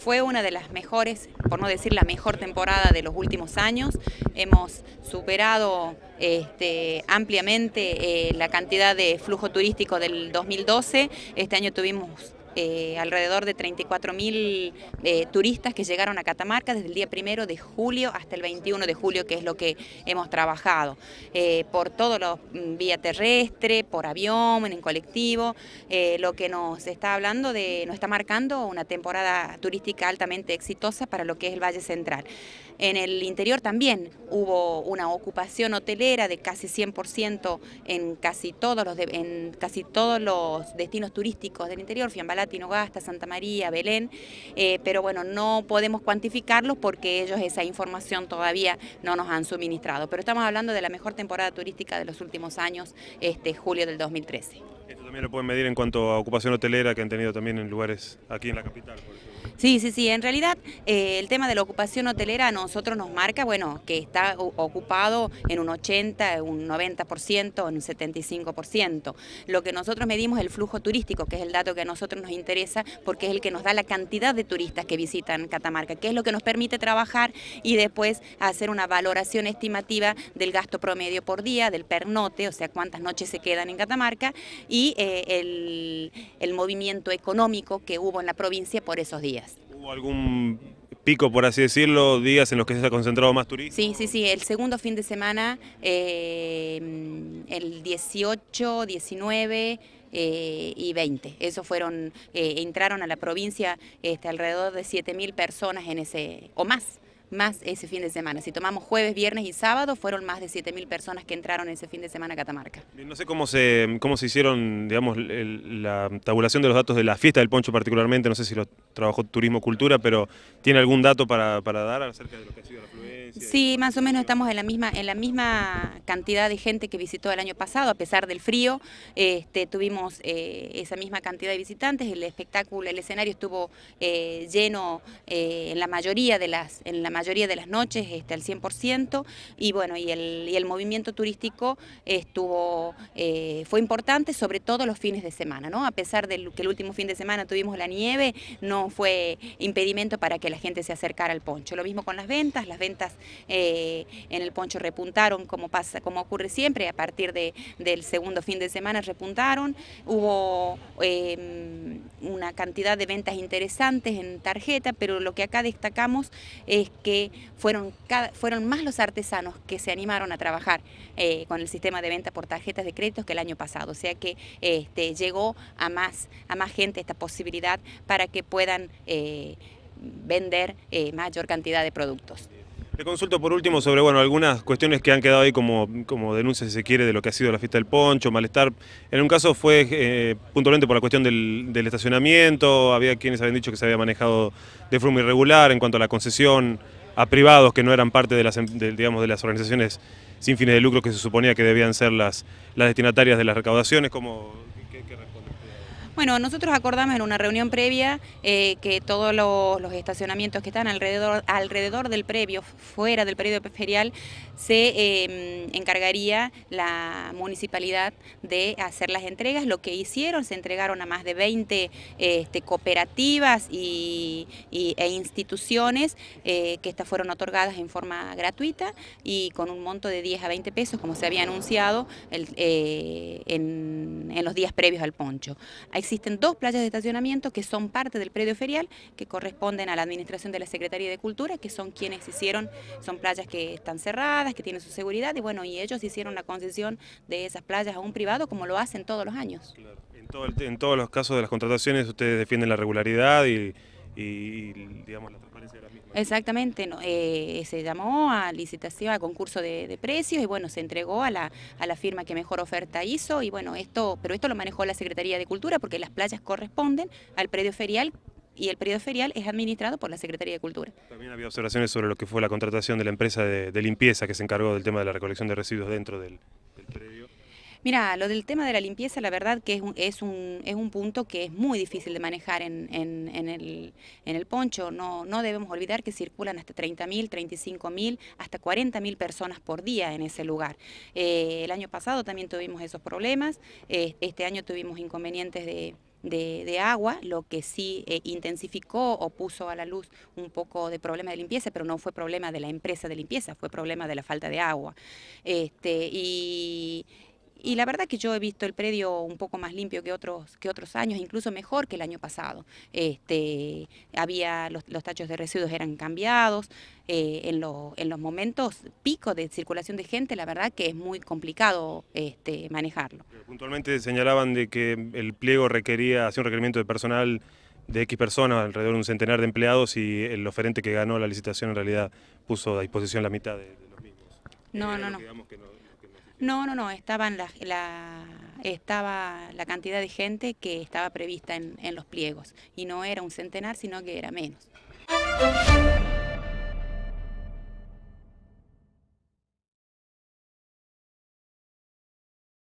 Fue una de las mejores, por no decir la mejor temporada de los últimos años. Hemos superado este, ampliamente eh, la cantidad de flujo turístico del 2012. Este año tuvimos eh, alrededor de 34.000 eh, turistas que llegaron a Catamarca desde el día primero de julio hasta el 21 de julio, que es lo que hemos trabajado, eh, por todos los mm, vía terrestre, por avión, en colectivo, lo que nos está hablando de, nos está marcando una temporada turística altamente exitosa para lo que es el Valle Central. En el interior también hubo una ocupación hotelera de casi 100% en casi todos los, en casi todos los destinos turísticos del interior, Tinogasta, Santa María, Belén, eh, pero bueno, no podemos cuantificarlos porque ellos esa información todavía no nos han suministrado. Pero estamos hablando de la mejor temporada turística de los últimos años, este julio del 2013. Esto también lo pueden medir en cuanto a ocupación hotelera que han tenido también en lugares aquí en la capital. sí, sí, sí. En realidad, eh, el tema de la ocupación hotelera a nosotros nos marca, bueno, que está ocupado en un 80, un 90%, en un 75%. Lo que nosotros medimos es el flujo turístico, que es el dato que a nosotros nos interesa porque es el que nos da la cantidad de turistas que visitan Catamarca, que es lo que nos permite trabajar y después hacer una valoración estimativa del gasto promedio por día, del pernote, o sea, cuántas noches se quedan en Catamarca y eh, el, movimiento económico que hubo en la provincia por esos días. ¿Hubo algún pico, por así decirlo, días en los que se ha concentrado más turismo? Sí, sí, sí. El segundo fin de semana, eh, el 18, 19... Eh, y 20. Eso fueron, entraron a la provincia este, alrededor de 7.000 personas en ese, o más más ese fin de semana. Si tomamos jueves, viernes y sábado, fueron más de 7.000 personas que entraron ese fin de semana a Catamarca. No sé cómo se, cómo se hicieron, digamos, la tabulación de los datos de la fiesta del Poncho particularmente, no sé si lo trabajó Turismo Cultura, pero ¿tiene algún dato para, dar acerca de lo que ha sido la afluencia? Sí, más o menos estamos en la misma, en la misma cantidad de gente que visitó el año pasado, a pesar del frío, este, tuvimos eh, esa misma cantidad de visitantes, el espectáculo, el escenario estuvo eh, lleno eh, en la mayoría de las, mayoría de las noches este, al 100% y bueno, y el, y el movimiento turístico estuvo, eh, fue importante sobre todo los fines de semana, ¿no? A pesar de que el último fin de semana tuvimos la nieve, no fue impedimento para que la gente se acercara al poncho. Lo mismo con las ventas, las ventas eh, en el poncho repuntaron como pasa, como ocurre siempre, a partir de, del segundo fin de semana repuntaron, hubo em, una cantidad de ventas interesantes en tarjeta, pero lo que acá destacamos es que que fueron, fueron más los artesanos que se animaron a trabajar eh, con el sistema de venta por tarjetas de crédito que el año pasado. O sea que este, llegó a más, a más gente esta posibilidad para que puedan eh, vender eh, mayor cantidad de productos. Le consulto por último sobre bueno, algunas cuestiones que han quedado ahí como, como denuncias, si se quiere, de lo que ha sido la fiesta del poncho, malestar. En un caso fue puntualmente por la cuestión del, estacionamiento, había quienes habían dicho que se había manejado de forma irregular en cuanto a la concesión a privados que no eran parte de las, em, digamos, de las organizaciones sin fines de lucro que se suponía que debían ser las, las destinatarias de las recaudaciones, como bueno, nosotros acordamos en una reunión previa eh, que todos los, estacionamientos que están alrededor, alrededor del previo, fuera del periodo ferial, se em, encargaría la municipalidad de hacer las entregas. Lo que hicieron, se entregaron a más de 20 este, cooperativas y, e instituciones eh, que estas fueron otorgadas en forma gratuita y con un monto de 10 a 20 pesos, como se había anunciado eh, en, los días previos al poncho. Existen dos playas de estacionamiento que son parte del predio ferial, que corresponden a la administración de la Secretaría de Cultura, que son quienes hicieron, son playas que están cerradas, que tienen su seguridad, y bueno, y ellos hicieron la concesión de esas playas a un privado, como lo hacen todos los años. en todos los casos de las contrataciones ustedes defienden la regularidad y y digamos la transparencia de la misma. Exactamente, no, eh, se llamó a licitación, a concurso de, precios y bueno, se entregó a la, firma que mejor oferta hizo y bueno, esto, pero esto lo manejó la Secretaría de Cultura porque las playas corresponden al predio ferial y el predio ferial es administrado por la Secretaría de Cultura. También había observaciones sobre lo que fue la contratación de la empresa de, limpieza que se encargó del tema de la recolección de residuos dentro del, Mira, lo del tema de la limpieza, la verdad que es un, es un, punto que es muy difícil de manejar en, el, poncho. No, no debemos olvidar que circulan hasta 30.000, 35.000, hasta 40.000 personas por día en ese lugar. Eh, el año pasado también tuvimos esos problemas, eh, este año tuvimos inconvenientes de... agua, lo que sí eh, intensificó o puso a la luz un poco de problema de limpieza, pero no fue problema de la empresa de limpieza, fue problema de la falta de agua. Este, y y la verdad que yo he visto el predio un poco más limpio que otros, que otros años, incluso mejor que el año pasado. Este, había los, los tachos de residuos eran cambiados. Eh, en, en, los momentos pico de circulación de gente, la verdad que es muy complicado este, manejarlo. Puntualmente señalaban de que el pliego requería, hacía un requerimiento de personal de X personas, alrededor de un centenar de empleados, y el oferente que ganó la licitación en realidad puso a disposición la mitad de los mismos. No, eh, no, no. No, no, no, estaban la, estaba la cantidad de gente que estaba prevista en los pliegos y no era un centenar, sino que era menos.